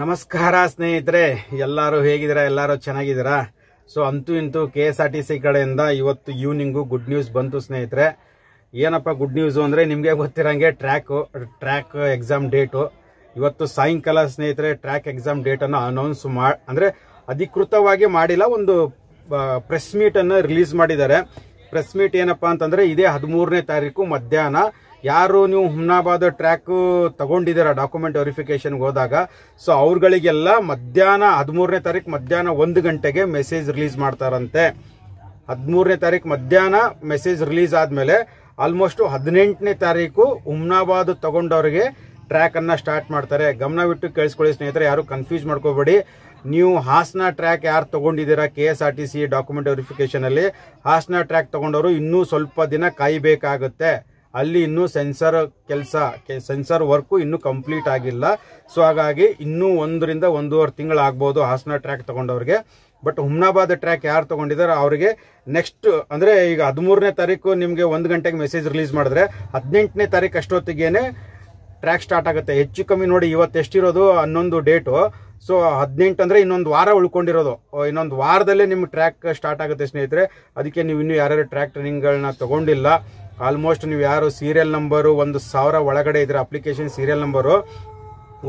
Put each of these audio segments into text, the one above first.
ನಮಸ್ಕಾರ ಸ್ನೇಹಿತರೆ ಎಲ್ಲರೂ ಹೇಗಿದ್ದೀರಾ ಎಲ್ಲರೂ ಚೆನ್ನಾಗಿದ್ದೀರಾ ಸೊ ಅಂತೂ ಇಂತೂ K S R T C ಕಡೆಯಿಂದ ಇವತ್ತು ಈವ್ನಿಂಗು ಗುಡ್ ನ್ಯೂಸ್ ಬಂತು ಸ್ನೇಹಿತರೆ ಏನಪ್ಪ ಗುಡ್ ನ್ಯೂಸು ಅಂದರೆ ನಿಮಗೆ ಗೊತ್ತಿರೋಂಗೆ ಟ್ರ್ಯಾಕು ಟ್ರ್ಯಾಕ್ ಎಕ್ಸಾಮ್ ಡೇಟು ಇವತ್ತು ಸಾಯಂಕಾಲ ಸ್ನೇಹಿತರೆ ಟ್ರ್ಯಾಕ್ ಎಕ್ಸಾಮ್ ಡೇಟನ್ನು ಅನೌನ್ಸ್ ಮಾಡಿ ಅಂದರೆ ಅಧಿಕೃತವಾಗಿ ಮಾಡಿಲ್ಲ ಒಂದು ಪ್ರೆಸ್ ಮೀಟನ್ನು ರಿಲೀಸ್ ಮಾಡಿದ್ದಾರೆ ಪ್ರೆಸ್ ಮೀಟ್ ಏನಪ್ಪ ಅಂತಂದರೆ ಇದೇ ಹದಿಮೂರನೇ ತಾರೀಕು ಮಧ್ಯಾಹ್ನ ಯಾರು ನೀವು ಹುಮ್ನಾಬಾದ್ ಟ್ರ್ಯಾಕ್ ತಗೊಂಡಿದ್ದೀರ ಡಾಕ್ಯುಮೆಂಟ್ ವೆರಿಫಿಕೇಶನ್ಗೆ ಹೋದಾಗ ಸೊ ಅವ್ರಗಳಿಗೆಲ್ಲ ಮಧ್ಯಾಹ್ನ ಹದಿಮೂರನೇ ತಾರೀಕು ಮಧ್ಯಾಹ್ನ ಒಂದು ಗಂಟೆಗೆ ಮೆಸೇಜ್ ರಿಲೀಸ್ ಮಾಡ್ತಾರಂತೆ ಹದಿಮೂರನೇ ತಾರೀಕು ಮಧ್ಯಾಹ್ನ ಮೆಸೇಜ್ ರಿಲೀಸ್ ಆದಮೇಲೆ ಆಲ್ಮೋಸ್ಟ್ ಹದಿನೆಂಟನೇ ತಾರೀಕು ಹುಮ್ನಾಬಾದ್ ತಗೊಂಡವ್ರಿಗೆ ಟ್ರ್ಯಾಕನ್ನು ಸ್ಟಾರ್ಟ್ ಮಾಡ್ತಾರೆ ಗಮನವಿಟ್ಟು ಕೇಳಿಸ್ಕೊಳ್ಳಿ ಸ್ನೇಹಿತರೆ ಯಾರು ಕನ್ಫ್ಯೂಸ್ ಮಾಡ್ಕೋಬೇಡಿ ನೀವು ಹಾಸನ ಟ್ರ್ಯಾಕ್ ಯಾರು ತೊಗೊಂಡಿದ್ದೀರಾ K S R T C document ವೆರಿಫಿಕೇಶನಲ್ಲಿ ಹಾಸನ ಟ್ರ್ಯಾಕ್ ತೊಗೊಂಡವರು ಇನ್ನೂ ಸ್ವಲ್ಪ ದಿನ ಕಾಯಬೇಕಾಗುತ್ತೆ ಅಲ್ಲಿ ಇನ್ನೂ ಸೆನ್ಸರ್ ಕೆಲಸ ಸೆನ್ಸರ್ ವರ್ಕು ಇನ್ನೂ ಕಂಪ್ಲೀಟ್ ಆಗಿಲ್ಲ ಸೊ ಹಾಗಾಗಿ ಇನ್ನೂ ಒಂದರಿಂದ ಒಂದೂವರೆ ತಿಂಗಳಾಗ್ಬೋದು ಹಾಸನ ಟ್ರ್ಯಾಕ್ ತೊಗೊಂಡವ್ರಿಗೆ ಬಟ್ ಹುಮ್ನಾಬಾದ್ ಟ್ರ್ಯಾಕ್ ಯಾರು ತೊಗೊಂಡಿದ್ದಾರೆ ಅವರಿಗೆ ನೆಕ್ಸ್ಟ್ ಅಂದರೆ ಈಗ ಹದಿಮೂರನೇ ತಾರೀಕು ನಿಮಗೆ ಒಂದು ಗಂಟೆಗೆ ಮೆಸೇಜ್ ರಿಲೀಸ್ ಮಾಡಿದ್ರೆ ಹದಿನೆಂಟನೇ ತಾರೀಕು ಅಷ್ಟೊತ್ತಿಗೇನೆ ಟ್ರ್ಯಾಕ್ ಸ್ಟಾರ್ಟ್ ಆಗುತ್ತೆ ಹೆಚ್ಚು ಕಮ್ಮಿ ನೋಡಿ ಇವತ್ತು ಎಷ್ಟಿರೋದು ಹನ್ನೊಂದು ಡೇಟು ಸೊ ಹದಿನೆಂಟು ಅಂದರೆ ಇನ್ನೊಂದು ವಾರ ಉಳ್ಕೊಂಡಿರೋದು ಇನ್ನೊಂದು ವಾರದಲ್ಲೇ ನಿಮ್ಮ ಟ್ರ್ಯಾಕ್ ಸ್ಟಾರ್ಟ್ ಆಗುತ್ತೆ ಸ್ನೇಹಿತರೆ ಅದಕ್ಕೆ ನೀವು ಇನ್ನೂ ಯಾರ್ಯಾರು ಟ್ರ್ಯಾಕ್ ಟ್ರೈನಿಂಗ್ಗಳನ್ನ ತೊಗೊಂಡಿಲ್ಲ ಆಲ್ಮೋಸ್ಟ್ ನೀವು ಯಾರು ಸೀರಿಯಲ್ ನಂಬರು ಒಂದು ಸಾವಿರ ಒಳಗಡೆ ಇದ್ರೆ ಅಪ್ಲಿಕೇಶನ್ ಸೀರಿಯಲ್ ನಂಬರು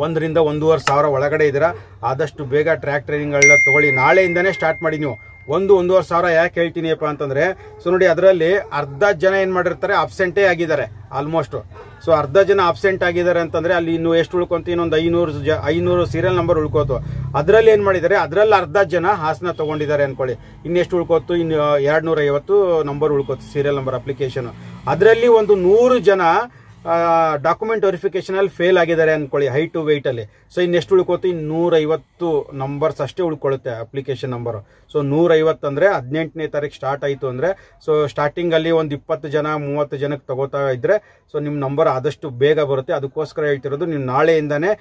ಒಂದರಿಂದ ಒಂದೂವರೆ ಸಾವಿರ ಒಳಗಡೆ ಇದ್ದೀರಾ ಆದಷ್ಟು ಬೇಗ ಟ್ರ್ಯಾಕ್ ಟ್ರೈನಿಂಗ್ಗಳನ್ನ ತಗೊಳ್ಳಿ ನಾಳೆಯಿಂದನೇ ಸ್ಟಾರ್ಟ್ ಮಾಡಿ ನೀವು ಒಂದು ಒಂದೂವರೆ ಸಾವಿರ ಯಾಕೆ ಅಪ್ಪ ಅಂತಂದರೆ ಸೊ ನೋಡಿ ಅದರಲ್ಲಿ ಅರ್ಧ ಜನ ಏನು ಮಾಡಿರ್ತಾರೆ ಅಬ್ಸೆಂಟೇ ಆಗಿದ್ದಾರೆ ಆಲ್ಮೋಸ್ಟು ಸೊ ಅರ್ಧ ಜನ ಅಬ್ಸೆಂಟ್ ಆಗಿದ್ದಾರೆ ಅಂತಂದರೆ ಅಲ್ಲಿ ಇನ್ನು ಎಷ್ಟು ಉಳ್ಕೊಂತ ಇನ್ನೊಂದು ಐನೂರು ಜ ಐನೂರು ಸೀರಿಯಲ್ ನಂಬರ್ ಉಳ್ಕೋತು ಅದರಲ್ಲಿ ಏನು ಮಾಡಿದ್ದಾರೆ ಅದರಲ್ಲಿ ಅರ್ಧ ಜನ ಹಾಸನ ತಗೊಂಡಿದ್ದಾರೆ ಅಂದ್ಕೊಳ್ಳಿ ಇನ್ನೆಷ್ಟು ಉಳ್ಕೋತು ಇನ್ನು ಎರಡು ನೂರೈವತ್ತು ನಂಬರ್ ಉಳ್ಕೋತು ಸೀರಿಯಲ್ ನಂಬರ್ ಅಪ್ಲಿಕೇಶನ್ ಅದರಲ್ಲಿ ಒಂದು ನೂರು ಜನ ಡಾಕ್ಯುಮೆಂಟ್ ಅಲ್ಲಿ ಫೇಲ್ ಆಗಿದ್ದಾರೆ ಅಂದ್ಕೊಳ್ಳಿ ವೈಟ್ ಅಲ್ಲಿ ಸೊ ಇನ್ನೆಷ್ಟು ಉಳ್ಕೋತು ಇನ್ನು ನೂರೈವತ್ತು ನಂಬರ್ಸ್ ಅಷ್ಟೇ ಉಳ್ಕೊಳ್ಳುತ್ತೆ ಅಪ್ಲಿಕೇಶನ್ ನಂಬರ್ ಸೊ ನೂರೈವತ್ತು ಅಂದ್ರೆ ಹದಿನೆಂಟನೇ ತಾರೀಕು ಸ್ಟಾರ್ಟ್ ಆಯಿತು ಅಂದ್ರೆ ಸೊ ಅಲ್ಲಿ ಒಂದು ಇಪ್ಪತ್ತು ಜನ ಮೂವತ್ತು ಜನಕ್ಕೆ ತಗೋತಾ ಇದ್ದರೆ ಸೊ ನಿಮ್ಮ ನಂಬರ್ ಆದಷ್ಟು ಬೇಗ ಬರುತ್ತೆ ಅದಕ್ಕೋಸ್ಕರ ಹೇಳ್ತಿರೋದು ನೀವು ನಾಳೆಯಿಂದಾನೇ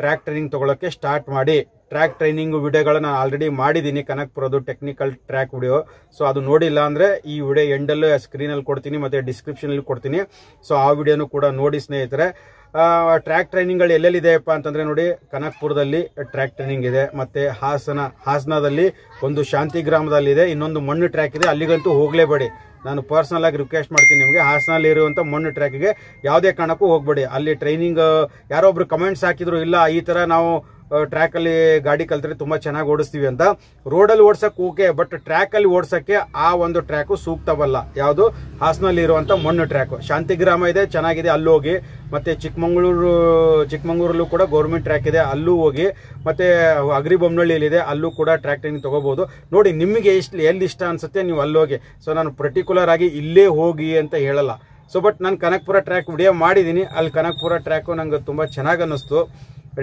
ಟ್ರ್ಯಾಕ್ ಟ್ರೈನಿಂಗ್ ಸ್ಟಾರ್ಟ್ ಮಾಡಿ ಟ್ರ್ಯಾಕ್ ಟ್ರೈನಿಂಗ್ ವಿಡಿಯೋಗಳನ್ನ ನಾನು ಆಲ್ರೆಡಿ ಮಾಡಿದ್ದೀನಿ ಕನಕ್ಪುರದು ಟೆಕ್ನಿಕಲ್ ಟ್ರ್ಯಾಕ್ ವಿಡಿಯೋ ಸೊ ಅದು ನೋಡಿಲ್ಲ ಅಂದರೆ ಈ ವಿಡಿಯೋ ಎಂಡಲ್ಲೂ ಸ್ಕ್ರೀನಲ್ಲಿ ಕೊಡ್ತೀನಿ ಮತ್ತು ಡಿಸ್ಕ್ರಿಪ್ಷನಲ್ಲಿ ಕೊಡ್ತೀನಿ ಸೊ ಆ ವಿಡಿಯೋನು ಕೂಡ ನೋಡಿ ಸ್ನೇಹಿತರೆ ಟ್ರ್ಯಾಕ್ ಟ್ರೈನಿಂಗ್ಗಳು ಎಲ್ಲೆಲ್ಲಿದೆಯಪ್ಪ ಅಂತಂದರೆ ನೋಡಿ ಕನಕ್ಪುರದಲ್ಲಿ ಟ್ರ್ಯಾಕ್ ಟ್ರೈನಿಂಗ್ ಇದೆ ಮತ್ತು ಹಾಸನ ಹಾಸನದಲ್ಲಿ ಒಂದು ಶಾಂತಿ ಗ್ರಾಮದಲ್ಲಿದೆ ಇನ್ನೊಂದು ಮಣ್ಣು ಟ್ರ್ಯಾಕ್ ಇದೆ ಅಲ್ಲಿಗಂತೂ ಹೋಗಲೇಬೇಡಿ ನಾನು ಪರ್ಸನಲ್ ಆಗಿ ರಿಕ್ವೆಸ್ಟ್ ಮಾಡ್ತೀನಿ ನಿಮಗೆ ಹಾಸನಲ್ಲಿ ಇರುವಂಥ ಮಣ್ಣು ಟ್ರ್ಯಾಕಿಗೆ ಯಾವುದೇ ಕಾರಣಕ್ಕೂ ಹೋಗಬೇಡಿ ಅಲ್ಲಿ ಟ್ರೈನಿಂಗ್ ಯಾರೊಬ್ರು ಒಬ್ರು ಕಮೆಂಟ್ಸ್ ಹಾಕಿದ್ರು ಇಲ್ಲ ಈ ಥರ ನಾವು ಟ್ರ್ಯಾಕ್ ಅಲ್ಲಿ ಗಾಡಿ ಕಲ್ತ್ರೆ ತುಂಬಾ ಚೆನ್ನಾಗಿ ಓಡಿಸ್ತೀವಿ ಅಂತ ರೋಡಲ್ಲಿ ಓಡ್ಸಕ್ ಓಕೆ ಬಟ್ ಟ್ರ್ಯಾಕ್ ಅಲ್ಲಿ ಓಡ್ಸಕ್ಕೆ ಆ ಒಂದು ಟ್ರ್ಯಾಕು ಸೂಕ್ತವಲ್ಲ ಯಾವುದು ಹಾಸನಲ್ಲಿ ಇರುವಂತ ಮಣ್ಣು ಟ್ರ್ಯಾಕ್ ಶಾಂತಿಗ್ರಾಮ ಇದೆ ಚೆನ್ನಾಗಿದೆ ಅಲ್ಲಿ ಹೋಗಿ ಮತ್ತೆ ಚಿಕ್ಕಮಂಗ್ಳೂರು ಚಿಕ್ಕಮಂಗ್ಳೂರಲ್ಲೂ ಕೂಡ ಗೌರ್ಮೆಂಟ್ ಟ್ರ್ಯಾಕ್ ಇದೆ ಅಲ್ಲೂ ಹೋಗಿ ಮತ್ತೆ ಅಗ್ರಿಬೊಮ್ಮನಹಳ್ಳಿಯಲ್ಲಿ ಇದೆ ಅಲ್ಲೂ ಕೂಡ ಟ್ರ್ಯಾಕ್ ಟ್ರೈನಿಂಗ್ ತಗೋಬಹುದು ನೋಡಿ ನಿಮಗೆ ಎಷ್ಟು ಎಲ್ಲಿ ಇಷ್ಟ ಅನ್ಸುತ್ತೆ ನೀವು ಅಲ್ಲೋಗಿ ಸೊ ನಾನು ಪರ್ಟಿಕ್ಯುಲರ್ ಆಗಿ ಇಲ್ಲೇ ಹೋಗಿ ಅಂತ ಹೇಳಲ್ಲ ಸೊ ಬಟ್ ನಾನು ಕನಕಪುರ ಟ್ರ್ಯಾಕ್ ವಿಡಿಯೋ ಮಾಡಿದ್ದೀನಿ ಅಲ್ಲಿ ಕನಕಪುರ ಟ್ರ್ಯಾಕು ನಂಗೆ ತುಂಬ ಚೆನ್ನಾಗಿ ಅನ್ನಿಸ್ತು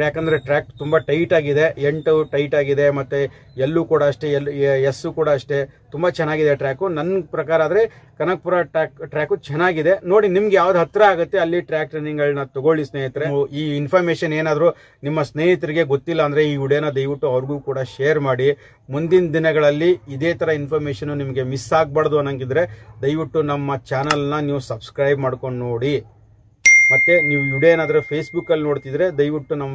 ಯಾಕಂದರೆ ಟ್ರ್ಯಾಕ್ ತುಂಬ ಟೈಟ್ ಆಗಿದೆ ಎಂಟು ಟೈಟ್ ಆಗಿದೆ ಮತ್ತು ಎಲ್ಲೂ ಕೂಡ ಅಷ್ಟೇ ಎಲ್ ಎಸ್ಸು ಕೂಡ ಅಷ್ಟೇ ತುಂಬ ಚೆನ್ನಾಗಿದೆ ಟ್ರ್ಯಾಕು ನನ್ನ ಪ್ರಕಾರ ಆದರೆ ಕನಕಪುರ ಟ್ರ್ಯಾಕ್ ಟ್ರ್ಯಾಕು ಚೆನ್ನಾಗಿದೆ ನೋಡಿ ನಿಮ್ಗೆ ಯಾವ್ದು ಹತ್ರ ಆಗುತ್ತೆ ಅಲ್ಲಿ ಟ್ರ್ಯಾಕ್ ಟ್ರೈನಿಂಗ್ಗಳನ್ನ ತಗೊಳ್ಳಿ ಸ್ನೇಹಿತರೆ ಈ ಇನ್ಫಾರ್ಮೇಶನ್ ಏನಾದರೂ ನಿಮ್ಮ ಸ್ನೇಹಿತರಿಗೆ ಗೊತ್ತಿಲ್ಲ ಅಂದರೆ ಈ ವಿಡಿಯೋನ ದಯವಿಟ್ಟು ಅವ್ರಿಗೂ ಕೂಡ ಶೇರ್ ಮಾಡಿ ಮುಂದಿನ ದಿನಗಳಲ್ಲಿ ಇದೇ ಥರ ಇನ್ಫಾರ್ಮೇಷನು ನಿಮಗೆ ಮಿಸ್ ಆಗಬಾರ್ದು ಅನ್ನಂಗಿದ್ರೆ ದಯವಿಟ್ಟು ನಮ್ಮ ಚಾನಲ್ನ ನೀವು ಸಬ್ಸ್ಕ್ರೈಬ್ ಮಾಡ್ಕೊಂಡು ನೋಡಿ ಮತ್ತು ನೀವು ವಿಡಿಯೋ ಏನಾದರೂ ಫೇಸ್ಬುಕ್ಕಲ್ಲಿ ನೋಡ್ತಿದ್ರೆ ದಯವಿಟ್ಟು ನಮ್ಮ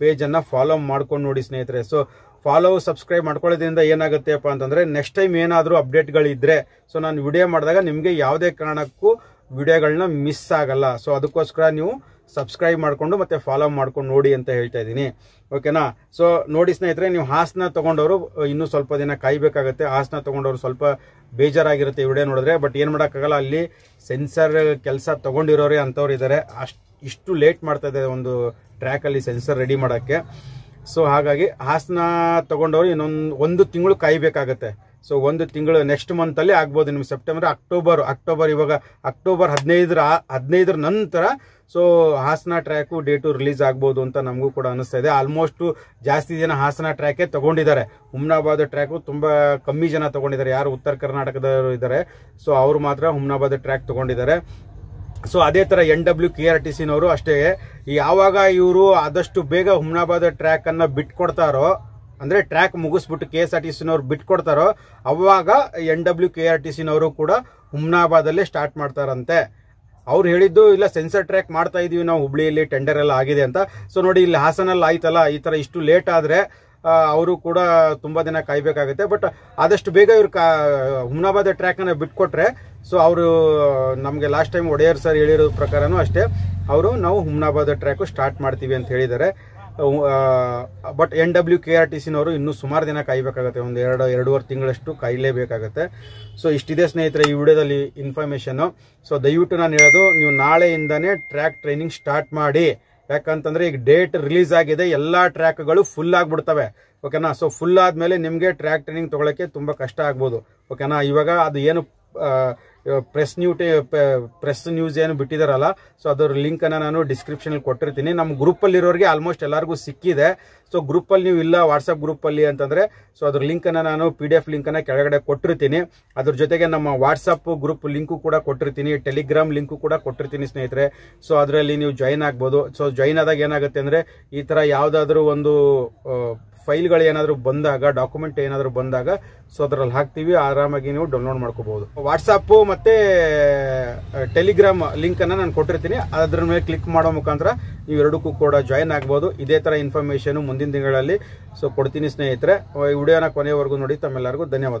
ಪೇಜನ್ನು ಫಾಲೋ ಮಾಡ್ಕೊಂಡು ನೋಡಿ ಸ್ನೇಹಿತರೆ ಸೊ ಫಾಲೋ ಸಬ್ಸ್ಕ್ರೈಬ್ ಮಾಡ್ಕೊಳ್ಳೋದ್ರಿಂದ ಏನಾಗುತ್ತೆಪ್ಪ ಅಂತಂದರೆ ನೆಕ್ಸ್ಟ್ ಟೈಮ್ ಏನಾದರೂ ಅಪ್ಡೇಟ್ಗಳಿದ್ದರೆ ಸೊ ನಾನು ವಿಡಿಯೋ ಮಾಡಿದಾಗ ನಿಮಗೆ ಯಾವುದೇ ಕಾರಣಕ್ಕೂ ವಿಡಿಯೋಗಳನ್ನ ಮಿಸ್ ಆಗಲ್ಲ ಸೊ ಅದಕ್ಕೋಸ್ಕರ ನೀವು ಸಬ್ಸ್ಕ್ರೈಬ್ ಮಾಡಿಕೊಂಡು ಮತ್ತು ಫಾಲೋ ಮಾಡ್ಕೊಂಡು ನೋಡಿ ಅಂತ ಹೇಳ್ತಾ ಇದ್ದೀನಿ ಓಕೆನಾ ಸೊ ನೋಡಿ ಸ್ನೇಹಿತರೆ ನೀವು ಹಾಸನ ತೊಗೊಂಡವರು ಇನ್ನೂ ಸ್ವಲ್ಪ ದಿನ ಕಾಯಬೇಕಾಗತ್ತೆ ಹಾಸನ ತೊಗೊಂಡವರು ಸ್ವಲ್ಪ ಬೇಜಾರಾಗಿರುತ್ತೆ ಇವಡೆ ನೋಡಿದ್ರೆ ಬಟ್ ಏನು ಮಾಡೋಕ್ಕಾಗಲ್ಲ ಅಲ್ಲಿ ಸೆನ್ಸರ್ ಕೆಲಸ ತೊಗೊಂಡಿರೋರೇ ಅಂಥವ್ರು ಇದ್ದಾರೆ ಅಷ್ಟು ಇಷ್ಟು ಲೇಟ್ ಮಾಡ್ತಾ ಇದೆ ಒಂದು ಟ್ರ್ಯಾಕಲ್ಲಿ ಸೆನ್ಸರ್ ರೆಡಿ ಮಾಡೋಕ್ಕೆ ಸೊ ಹಾಗಾಗಿ ಹಾಸನ ತೊಗೊಂಡವರು ಇನ್ನೊಂದು ಒಂದು ತಿಂಗಳು ಕಾಯಬೇಕಾಗತ್ತೆ ಸೊ ಒಂದು ತಿಂಗಳು ನೆಕ್ಸ್ಟ್ ಮಂತಲ್ಲಿ ಆಗ್ಬೋದು ನಿಮ್ಗೆ ಸೆಪ್ಟೆಂಬರ್ ಅಕ್ಟೋಬರ್ ಅಕ್ಟೋಬರ್ ಇವಾಗ ಅಕ್ಟೋಬರ್ ಹದಿನೈದರ ಹದಿನೈದರ ನಂತರ so Hassan track date release ಆಗ್ಬೋದು ಅಂತ ನಮಗೂ ಕೂಡ ಅನಿಸ್ತಾ ಇದೆ ಆಲ್ಮೋಸ್ಟ್ ಜಾಸ್ತಿ ಜನ ಹಾಸನ ಟ್ರ್ಯಾಕೇ ತಗೊಂಡಿದ್ದಾರೆ ಹುಮ್ನಾಬಾದ್ ಟ್ರ್ಯಾಕು ತುಂಬ ಕಮ್ಮಿ ಜನ ತಗೊಂಡಿದ್ದಾರೆ ಯಾರು ಉತ್ತರ ಕರ್ನಾಟಕದವರು ಇದ್ದಾರೆ ಸೊ ಅವರು ಮಾತ್ರ ಹುಮ್ನಾಬಾದ್ ಟ್ರ್ಯಾಕ್ ತಗೊಂಡಿದ್ದಾರೆ ಸೊ ಅದೇ ಥರ N W K R T ಸಿನವರು ಅಷ್ಟೇ ಯಾವಾಗ ಇವರು ಆದಷ್ಟು ಬೇಗ ಹುಮ್ನಾಬಾದ್ ಟ್ರ್ಯಾಕನ್ನು ಬಿಟ್ಕೊಡ್ತಾರೋ ಅಂದರೆ ಟ್ರ್ಯಾಕ್ ಮುಗಿಸ್ಬಿಟ್ಟು ಕೆ ಎಸ್ ಆರ್ ಟಿ ಸಿನವ್ರು ಬಿಟ್ಕೊಡ್ತಾರೋ ಅವಾಗ N W K R T ಸಿನವರು ಕೂಡ ಹುಮ್ನಾಬಾದಲ್ಲೇ ಸ್ಟಾರ್ಟ್ ಮಾಡ್ತಾರಂತೆ ಅವ್ರು ಹೇಳಿದ್ದು ಇಲ್ಲ ಸೆನ್ಸರ್ ಟ್ರ್ಯಾಕ್ ಮಾಡ್ತಾ ಇದೀವಿ ನಾವು ಹುಬ್ಳಿಯಲ್ಲಿ ಟೆಂಡರ್ ಎಲ್ಲ ಆಗಿದೆ ಅಂತ ಸೊ ನೋಡಿ ಇಲ್ಲಿ ಹಾಸನಲ್ಲಿ ಆಯ್ತಲ್ಲ ಈ ತರ ಇಷ್ಟು ಲೇಟ್ ಆದ್ರೆ ಅವರು ಕೂಡ ತುಂಬಾ ದಿನ ಕಾಯಬೇಕಾಗುತ್ತೆ ಬಟ್ ಆದಷ್ಟು ಬೇಗ ಇವ್ರು ಕಾ ಟ್ರ್ಯಾಕ್ ಅನ್ನ ಬಿಟ್ಕೊಟ್ರೆ ಸೊ ಅವರು ನಮಗೆ ಲಾಸ್ಟ್ ಟೈಮ್ ಒಡೆಯರ್ ಸರ್ ಹೇಳಿರೋ ಪ್ರಕಾರನೂ ಅಷ್ಟೇ ಅವರು ನಾವು ಹುಮ್ನಾಬಾದ ಟ್ರ್ಯಾಕು ಸ್ಟಾರ್ಟ್ ಮಾಡ್ತೀವಿ ಅಂತ ಹೇಳಿದ್ದಾರೆ but N W K R T ಸಿನವರು ಇನ್ನೂ ಸುಮಾರು ದಿನ ಕಾಯಬೇಕಾಗುತ್ತೆ ಒಂದು ಎರಡು ಎರಡೂವರೆ ತಿಂಗಳಷ್ಟು ಕಾಯಲೇಬೇಕಾಗತ್ತೆ ಸೊ ಇಷ್ಟಿದೆ ಸ್ನೇಹಿತರೆ ಈ ವಿಡಿಯೋದಲ್ಲಿ ಇನ್ಫಾರ್ಮೇಷನ್ನು ಸೊ ದಯವಿಟ್ಟು ನಾನು ಹೇಳೋದು ನೀವು ನಾಳೆಯಿಂದನೇ ಟ್ರ್ಯಾಕ್ ಟ್ರೈನಿಂಗ್ ಸ್ಟಾರ್ಟ್ ಮಾಡಿ ಯಾಕಂತಂದರೆ ಈಗ ಡೇಟ್ ರಿಲೀಸ್ ಆಗಿದೆ ಎಲ್ಲ ಟ್ರ್ಯಾಕ್ಗಳು ಫುಲ್ ಆಗಿಬಿಡ್ತವೆ ಓಕೆನಾ ಸೊ ಫುಲ್ ಆದಮೇಲೆ ನಿಮಗೆ ಟ್ರ್ಯಾಕ್ ಟ್ರೈನಿಂಗ್ ತೊಗೊಳಕ್ಕೆ ತುಂಬ ಕಷ್ಟ ಆಗ್ಬೋದು ಓಕೆನಾ ಇವಾಗ ಅದು ಏನು ಪ್ರೆಸ್ ನ್ಯೂ ಪ್ರೆಸ್ ನ್ಯೂಸ್ ಏನು ಬಿಟ್ಟಿದಾರಲ್ಲ ಸೊ ಅದರ ಲಿಂಕನ್ನು ನಾನು ಡಿಸ್ಕ್ರಿಪ್ಷನಲ್ಲಿ ಕೊಟ್ಟಿರ್ತೀನಿ ನಮ್ಮ ಗ್ರೂಪಲ್ಲಿರೋರಿಗೆ ಆಲ್ಮೋಸ್ಟ್ ಎಲ್ಲರಿಗೂ ಸಿಕ್ಕಿದೆ ಸೊ ಗ್ರೂಪಲ್ಲಿ ನೀವು ಇಲ್ಲ ವಾಟ್ಸಪ್ ಗ್ರೂಪಲ್ಲಿ ಅಂತಂದರೆ ಸೊ ಅದ್ರ ಲಿಂಕನ್ನು ನಾನು ಪಿ ಡಿ ಎಫ್ ಲಿಂಕನ್ನು ಕೆಳಗಡೆ ಕೊಟ್ಟಿರ್ತೀನಿ ಅದ್ರ ಜೊತೆಗೆ ನಮ್ಮ ವಾಟ್ಸಪ್ ಗ್ರೂಪ್ ಲಿಂಕು ಕೂಡ ಕೊಟ್ಟಿರ್ತೀನಿ ಟೆಲಿಗ್ರಾಮ್ ಲಿಂಕು ಕೂಡ ಕೊಟ್ಟಿರ್ತೀನಿ ಸ್ನೇಹಿತರೆ ಸೊ ಅದರಲ್ಲಿ ನೀವು ಜಾಯ್ನ್ ಆಗ್ಬೋದು ಸೊ ಜಾಯ್ನ್ ಆದಾಗ ಏನಾಗುತ್ತೆ ಅಂದರೆ ಈ ಥರ ಯಾವುದಾದ್ರೂ ಒಂದು ಫೈಲ್ಗಳು ಏನಾದರೂ ಬಂದಾಗ ಡಾಕ್ಯುಮೆಂಟ್ ಏನಾದರೂ ಬಂದಾಗ ಸೊ ಅದರಲ್ಲಿ ಹಾಕ್ತೀವಿ ಆರಾಮಾಗಿ ನೀವು ಡೌನ್ಲೋಡ್ ಮಾಡ್ಕೋಬಹುದು ವಾಟ್ಸಪ್ಪು ಮತ್ತು ಟೆಲಿಗ್ರಾಮ್ ಲಿಂಕನ್ನು ನಾನು ಕೊಟ್ಟಿರ್ತೀನಿ ಅದ್ರ ಮೇಲೆ ಕ್ಲಿಕ್ ಮಾಡೋ ಮುಖಾಂತರ ನೀವು ಎರಡಕ್ಕೂ ಕೂಡ ಜಾಯಿನ್ ಆಗ್ಬೋದು ಇದೇ ಥರ ಇನ್ಫಾರ್ಮೇಷನು ಮುಂದಿನ ತಿಂಗಳಲ್ಲಿ ಸೊ ಕೊಡ್ತೀನಿ ಸ್ನೇಹಿತರೆ ಈ ವಿಡಿಯೋನ ಕೊನೆಯವರೆಗೂ ನೋಡಿ ತಮ್ಮೆಲ್ಲರಿಗೂ ಧನ್ಯವಾದ